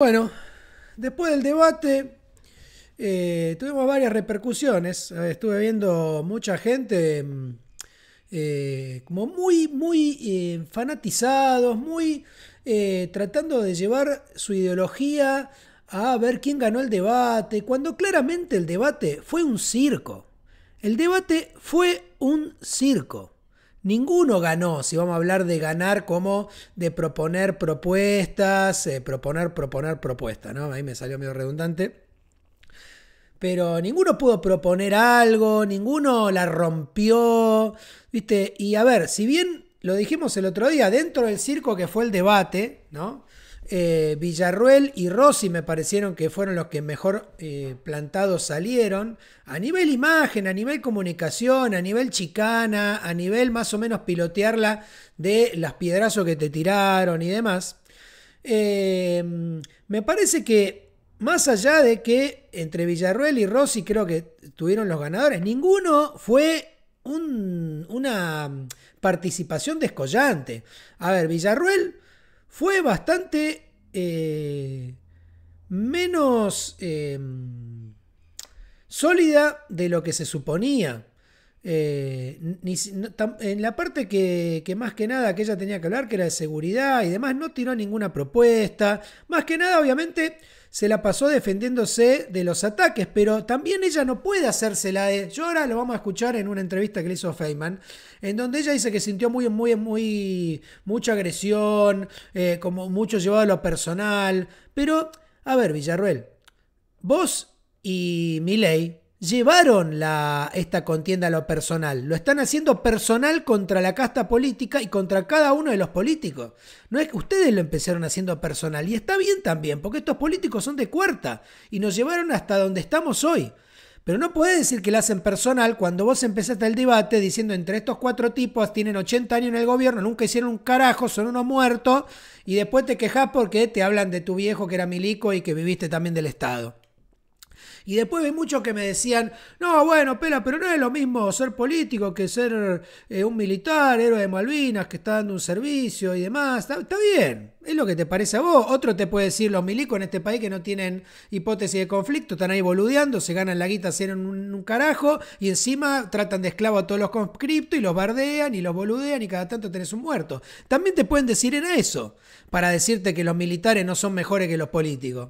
Bueno, después del debate eh, tuvimos varias repercusiones. Estuve viendo mucha gente mm, eh, como muy, muy eh, fanatizados, muy tratando de llevar su ideología a ver quién ganó el debate, cuando claramente el debate fue un circo. El debate fue un circo. Ninguno ganó, si vamos a hablar de ganar como de proponer propuestas, eh, proponer, proponer propuestas, ¿no? Ahí me salió medio redundante. Pero ninguno pudo proponer algo, ninguno la rompió, ¿viste? Y a ver, si bien lo dijimos el otro día, dentro del circo que fue el debate, ¿no? Eh, Villarruel y Rossi me parecieron que fueron los que mejor eh, plantados salieron. A nivel imagen, a nivel comunicación, a nivel chicana, a nivel más o menos pilotearla de las piedrazos que te tiraron y demás. Eh, me parece que más allá de que entre Villarruel y Rossi creo que tuvieron los ganadores, ninguno fue una participación descollante. A ver, Villarruel fue bastante eh, menos em, sólida de lo que se suponía. Eh, en la parte que, más que nada que ella tenía que hablar, que era de seguridad y demás, no tiró ninguna propuesta. Más que nada, obviamente, se la pasó defendiéndose de los ataques, pero también ella no puede hacérsela de... Yo ahora lo vamos a escuchar en una entrevista que le hizo Feynman, en donde ella dice que sintió muy, muy, muy, mucha agresión, eh, como mucho llevado a lo personal. Pero, a ver, Villarruel, vos y Miley llevaron la, esta contienda a lo personal. Lo están haciendo personal contra la casta política y contra cada uno de los políticos. No es que ustedes lo empezaron haciendo personal. Y está bien también, porque estos políticos son de cuarta y nos llevaron hasta donde estamos hoy. Pero no puedes decir que lo hacen personal cuando vos empezaste el debate diciendo entre estos cuatro tipos tienen 80 años en el gobierno, nunca hicieron un carajo, son unos muertos, y después te quejas porque te hablan de tu viejo que era milico y que viviste también del Estado. Y después vi muchos que me decían, no, bueno, Pela, pero no es lo mismo ser político que ser eh, un militar, héroe de Malvinas, que está dando un servicio y demás. Está, bien, es lo que te parece a vos. Otro te puede decir, los milicos en este país que no tienen hipótesis de conflicto, están ahí boludeando, se ganan la guita, hacen un, un carajo y encima tratan de esclavo a todos los conscriptos y los bardean y los boludean y cada tanto tenés un muerto. También te pueden decir en eso, para decirte que los militares no son mejores que los políticos.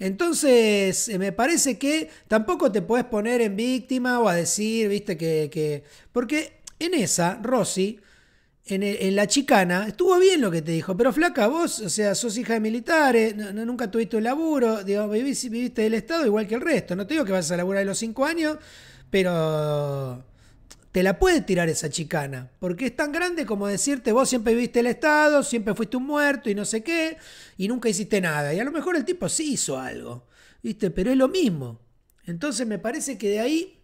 Entonces, eh, me parece que tampoco te puedes poner en víctima o a decir, viste, que. Porque en esa, Rossi. En, la chicana, estuvo bien lo que te dijo, pero flaca, vos, o sea, sos hija de militares, nunca tuviste un laburo, digo, viviste, del Estado igual que el resto, no te digo que vas a laburar de los cinco años, pero te la puede tirar esa chicana, porque es tan grande como decirte, vos siempre viviste el Estado, siempre fuiste un muerto y no sé qué, y nunca hiciste nada. Y a lo mejor el tipo sí hizo algo, ¿viste? Pero es lo mismo. Entonces me parece que de ahí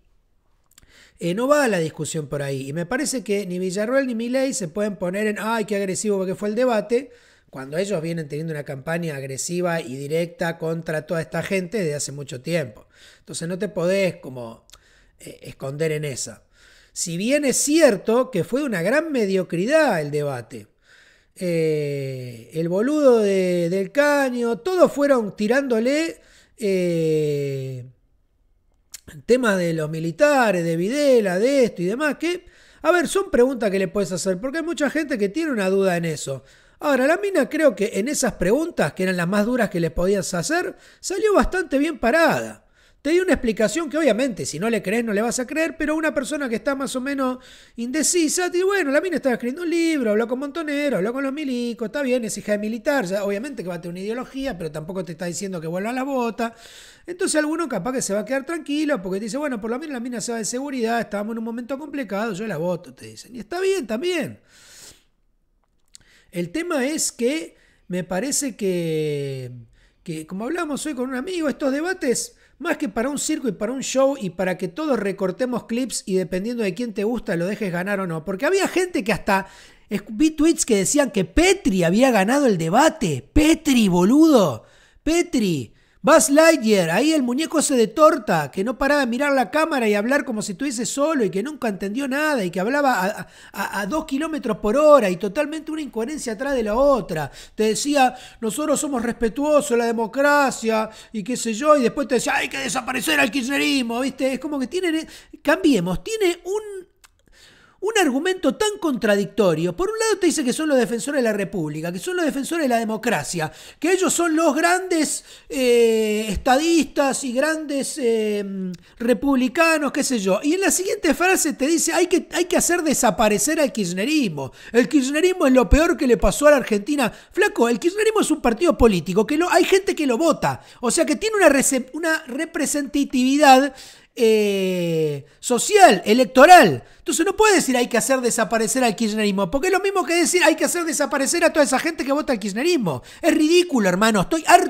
eh, no va la discusión por ahí. Y me parece que ni Villarroel ni Milei se pueden poner en, ay, qué agresivo porque fue el debate, cuando ellos vienen teniendo una campaña agresiva y directa contra toda esta gente desde hace mucho tiempo. Entonces no te podés como eh, esconder en esa. Si bien es cierto que fue una gran mediocridad el debate. Eh, el boludo del caño, todos fueron tirándole eh, temas de los militares, de Videla, de esto y demás, que, a ver, son preguntas que le puedes hacer, porque hay mucha gente que tiene una duda en eso. Ahora, la mina creo que en esas preguntas, que eran las más duras que le podías hacer, salió bastante bien parada. Te di una explicación que obviamente si no le crees no le vas a creer, pero una persona que está más o menos indecisa, te dice, bueno, la mina estaba escribiendo un libro, habló con Montonero, habló con los milicos, está bien, es hija de militar, obviamente que va a tener una ideología, pero tampoco te está diciendo que vuelva a la bota. Entonces alguno capaz que se va a quedar tranquilo porque te dice, bueno, por lo menos la mina se va de seguridad, estábamos en un momento complicado, yo la voto, te dicen. Y está bien también. El tema es que me parece que, que como hablamos hoy con un amigo, estos debates más que para un circo y para un show y para que todos recortemos clips y dependiendo de quién te gusta lo dejes ganar o no. Porque había gente que hasta vi tweets que decían que Petri había ganado el debate. Petri, boludo. Petri. Buzz Lightyear, ahí el muñeco ese de torta, que no paraba de mirar la cámara y hablar como si estuviese solo y que nunca entendió nada y que hablaba a, dos kilómetros por hora y totalmente una incoherencia atrás de la otra. Te decía, nosotros somos respetuosos, la democracia y qué sé yo, y después te decía, hay que desaparecer al kirchnerismo, ¿viste? Es como que tienen, cambiemos, tiene un un argumento tan contradictorio. Por un lado te dice que son los defensores de la República, que son los defensores de la democracia, que ellos son los grandes eh, estadistas y grandes eh, republicanos, qué sé yo. Y en la siguiente frase te dice hay que, hay que hacer desaparecer al kirchnerismo. El kirchnerismo es lo peor que le pasó a la Argentina. Flaco, el kirchnerismo es un partido político, que hay gente que lo vota. O sea que tiene una representatividad eh, social, electoral. Entonces no puede decir hay que hacer desaparecer al kirchnerismo, porque es lo mismo que decir hay que hacer desaparecer a toda esa gente que vota al kirchnerismo. Es ridículo, hermano. Estoy harto.